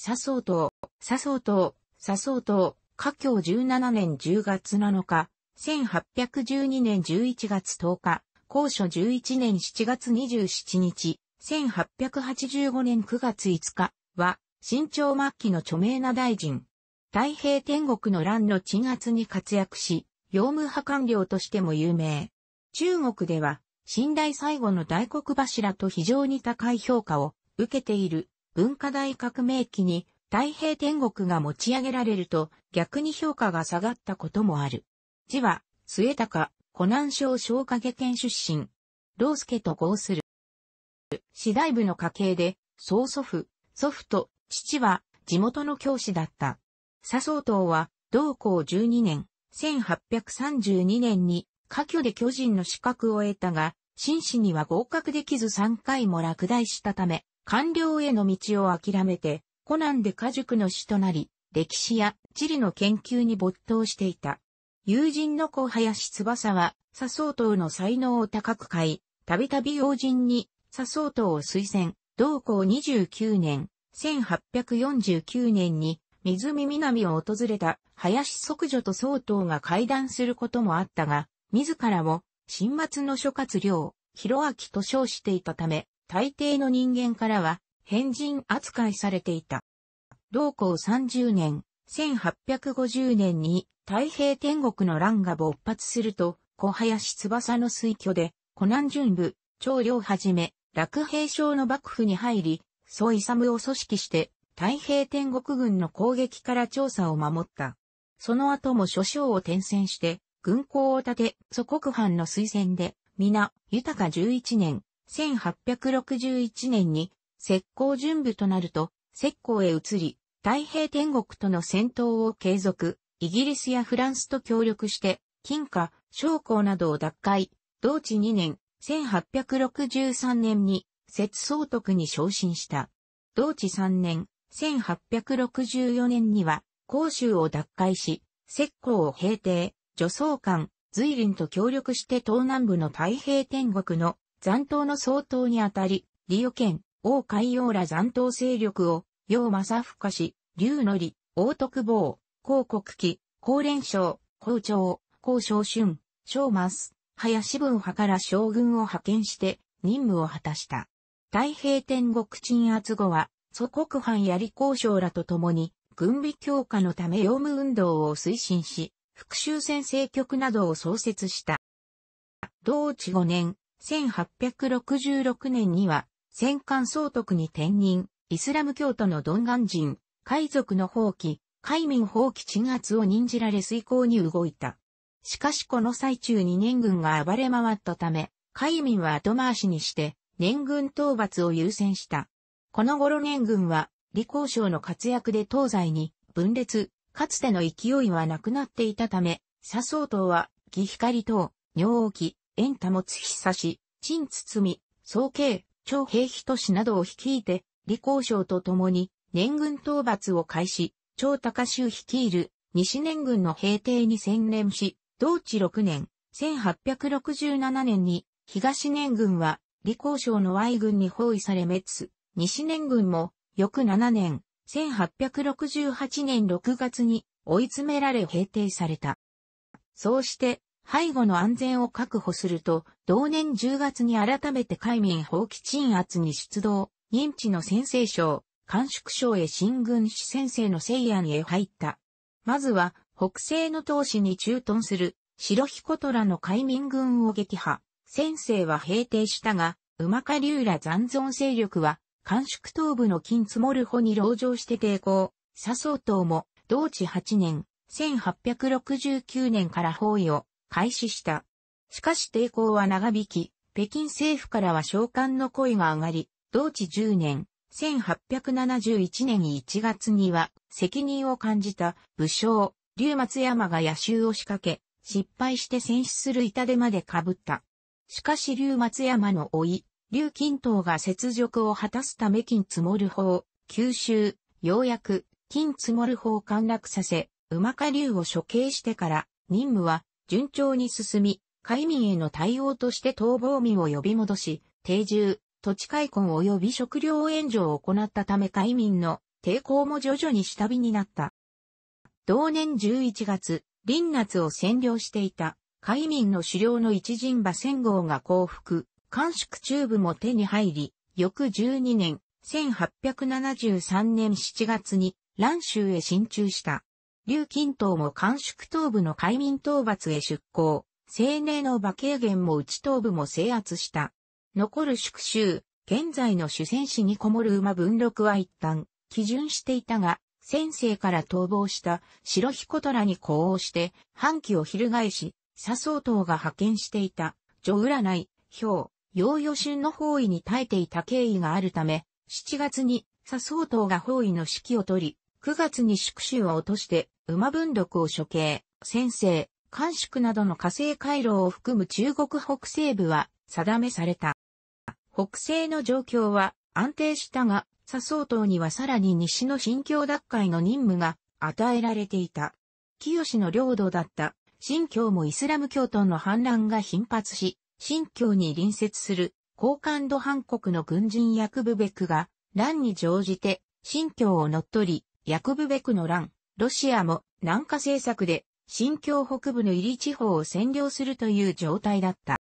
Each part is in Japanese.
笹生党、笹生党、笹生党、華僑17年10月7日、1812年11月10日、高所11年7月27日、1885年9月5日は、新朝末期の著名な大臣。太平天国の乱の鎮圧に活躍し、洋務派官僚としても有名。中国では、新代最後の大黒柱と非常に高い評価を受けている文化大革命期に太平天国が持ち上げられると逆に評価が下がったこともある。字は、末高、湖南省小影県出身。老介と合する。次大部の家系で、曽祖父、祖父と父は地元の教師だった。笹生党は、同校12年、1832年に、科挙で巨人の資格を得たが、真摯には合格できず3回も落第したため、官僚への道を諦めて、コナンで家塾の師となり、歴史や地理の研究に没頭していた。友人の小林翼は、佐相党の才能を高く買い、たびたび要人に、佐相党を推薦、同校29年、1849年に、水見南を訪れた林即女と相党が会談することもあったが、自らを、新末の諸葛亮、広明と称していたため、大抵の人間からは、変人扱いされていた。同校30年、1850年に太平天国の乱が勃発すると、小林翼の推挙で、湖南巡部、長領はじめ、楽平省の幕府に入り、総勇を組織して、太平天国軍の攻撃から調査を守った。その後も諸将を転戦して、軍港を建て、祖国藩の推薦で、皆、豊か11年、1861年に石膏準備となると、石膏へ移り、太平天国との戦闘を継続、イギリスやフランスと協力して、金貨、商工などを奪回、同治2年、1863年に、節総督に昇進した。同治3年、1864年には、甲州を奪回し、石膏を平定、助走官、随林と協力して東南部の太平天国の残党の総統にあたり、利オ県、王海洋ら残党勢力を、楊正深氏、劉則、王徳坊、広国記、高連省、校長、高昇春、正松、林文派から将軍を派遣して任務を果たした。太平天国鎮圧後は、祖国藩や槍交渉らと共に、軍備強化のため用務運動を推進し、復讐戦政局などを創設した。同地5年、1866年には、戦艦総督に転任、イスラム教徒のドンガン人、海賊の放棄、海民放棄鎮圧を任じられ遂行に動いた。しかしこの最中に年軍が暴れ回ったため、海民は後回しにして、年軍討伐を優先した。この頃年軍は、李光省の活躍で東西に分裂、かつての勢いはなくなっていたため、佐総党は、義光党、尿沖、円保つ久し、陳包、総計、長平人氏などを率いて、李光省と共に年軍討伐を開始、長高州率いる西年軍の平定に専念し、同治6年、1867年に東年軍は李光省の Y 軍に包囲され滅す。西年軍も翌7年、1868年6月に追い詰められ平定された。そうして背後の安全を確保すると、同年10月に改めて海民放棄鎮圧に出動、認知の先制省、官宿省へ進軍し先生の西安へ入った。まずは、北西の東市に駐屯する、白彦虎の海民軍を撃破。先生は平定したが、馬鹿竜ら残存勢力は、官宿東部の金積もる穂に籠城して抵抗。佐藤党も、同治8年、1869年から包囲を開始した。しかし抵抗は長引き、北京政府からは召喚の声が上がり、同治10年、1871年1月には責任を感じた武将、竜松山が野襲を仕掛け、失敗して戦死する痛手まで被った。しかし竜松山の老い、竜金刀が雪辱を果たすため金積もる法、九州、ようやく金積もる法を陥落させ、馬鹿竜を処刑してから任務は順調に進み、海民への対応として逃亡民を呼び戻し、定住、土地開墾及び食料援助を行ったため海民の抵抗も徐々に下火になった。同年11月、林夏を占領していた海民の狩猟の一陣馬戦号が降伏、韓宿中部も手に入り、翌12年、1873年7月に蘭州へ進駐した。劉近東も官宿東部の海民討伐へ出港、青年の馬慶元も内東部も制圧した。残る宿州、現在の主戦士にこもる馬文禄は一旦、基準していたが、先生から逃亡した白彦虎に呼応して、反旗を翻し、佐相党が派遣していた、女占い、表、陽予春の包囲に耐えていた経緯があるため、7月に佐相党が包囲の指揮を取り、9月に宿州を落として、馬分録を処刑、先制、監宿などの火星回廊を含む中国北西部は定めされた。北西の状況は安定したが、佐総統にはさらに西の新疆奪回の任務が与えられていた。清の領土だった新疆もイスラム教徒の反乱が頻発し、新疆に隣接する高感度反国の軍人役部ベクが乱に乗じて新疆を乗っ取り、ヤコブベクの乱、ロシアも南下政策で新疆北部の入り地方を占領するという状態だった。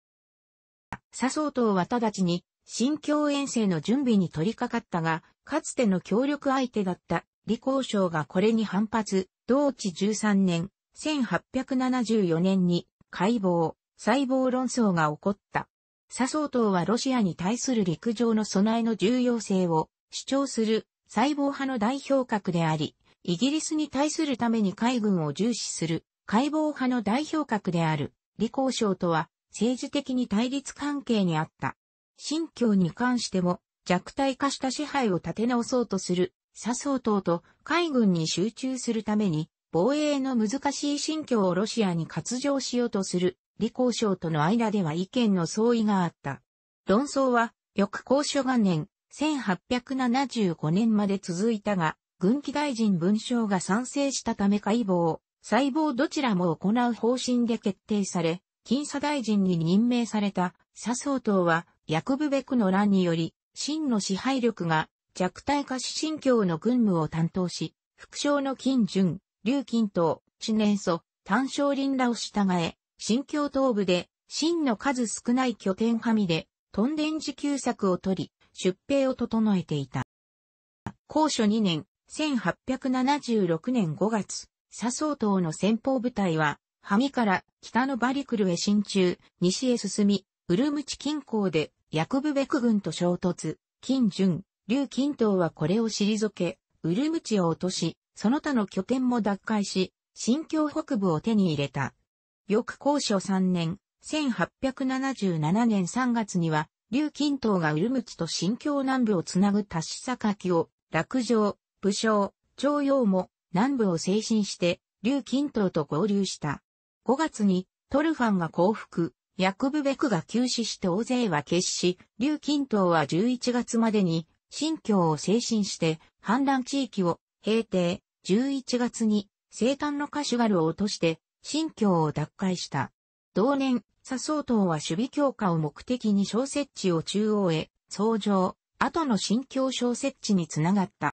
佐総党は直ちに新疆遠征の準備に取り掛かったが、かつての協力相手だった李光省がこれに反発、同地13年、1874年に解剖、細胞論争が起こった。佐総党はロシアに対する陸上の備えの重要性を主張する細胞派の代表格であり、イギリスに対するために海軍を重視する解剖派の代表格である李光省とは政治的に対立関係にあった。新教に関しても弱体化した支配を立て直そうとする佐総党と海軍に集中するために防衛の難しい新教をロシアに割譲しようとする李光省との間では意見の相違があった。論争は翌高所元年1875年まで続いたが、軍機大臣文章が賛成したため解剖、細胞どちらも行う方針で決定され、金佐大臣に任命された、佐総統は、薬部べくの乱により、真の支配力が弱体化し新教の軍務を担当し、副将の金順、劉金等、知念祖、単勝林らを従え、新教東部で、真の数少ない拠点はみで、トンデン自給策を取り、出兵を整えていた。高所2年、1876年5月、佐総党の先方部隊は、ハから北のバリクルへ進駐、西へ進み、ウルムチ近郊でヤクブベク軍と衝突、金順、劉金党はこれを退け、ウルムチを落とし、その他の拠点も奪回し、新疆北部を手に入れた。翌高所3年、1877年3月には、劉金東がウルムチと新疆南部をつなぐ多坂木を、落城、武将、徴用も南部を精進して、劉金東と合流した。5月に、トルファンが降伏、ヤクブベクが急死して大勢は決し、劉金東は11月までに、新疆を精進して、反乱地域を、平定、11月に、生誕のカシュガルを落として、新疆を奪回した。同年、佐総統は守備強化を目的に小設置を中央へ、創上、後の新京小設置につながった。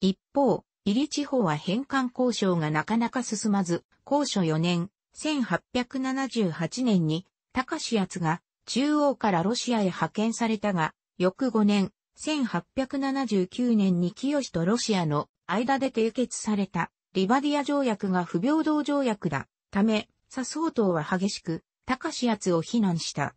一方、入り地方は返還交渉がなかなか進まず、高所4年、1878年に、高志奴が中央からロシアへ派遣されたが、翌5年、1879年に清とロシアの間で締結されたリバディア条約が不平等条約だ。ため、佐総統は激しく高志圧を非難した。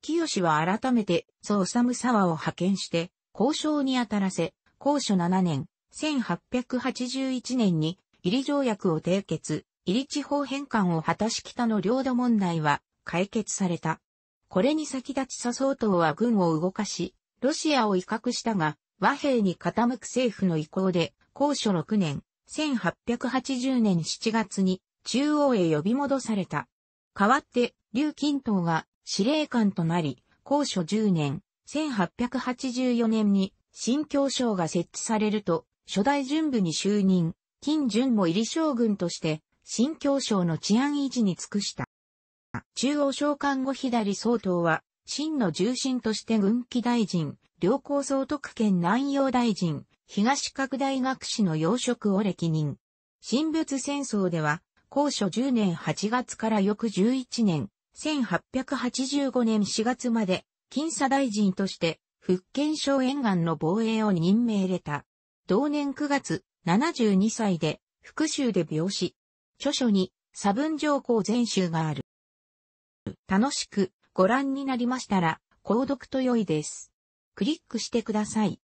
清は改めて、宋治沢を派遣して、交渉に当たらせ、高所7年、1881年に、入り条約を締結、入り地方返還を果たし北の領土問題は解決された。これに先立ち佐総統は軍を動かし、ロシアを威嚇したが、和平に傾く政府の意向で、高所6年、1880年7月に中央へ呼び戻された。代わって劉近東が司令官となり、高所10年、1884年に新教省が設置されると、初代準部に就任、金順も入り将軍として、新教省の治安維持に尽くした。中央召喚後左総統は、真の重臣として軍機大臣、両高総督権南洋大臣、東各大学士の要職を歴任。新仏戦争では、高所10年8月から翌11年1885年4月まで、金査大臣として、福建省沿岸の防衛を任命れた。同年9月、72歳で、福州で病死。著書に、差分条項全集がある。楽しくご覧になりましたら、購読と良いです。クリックしてください。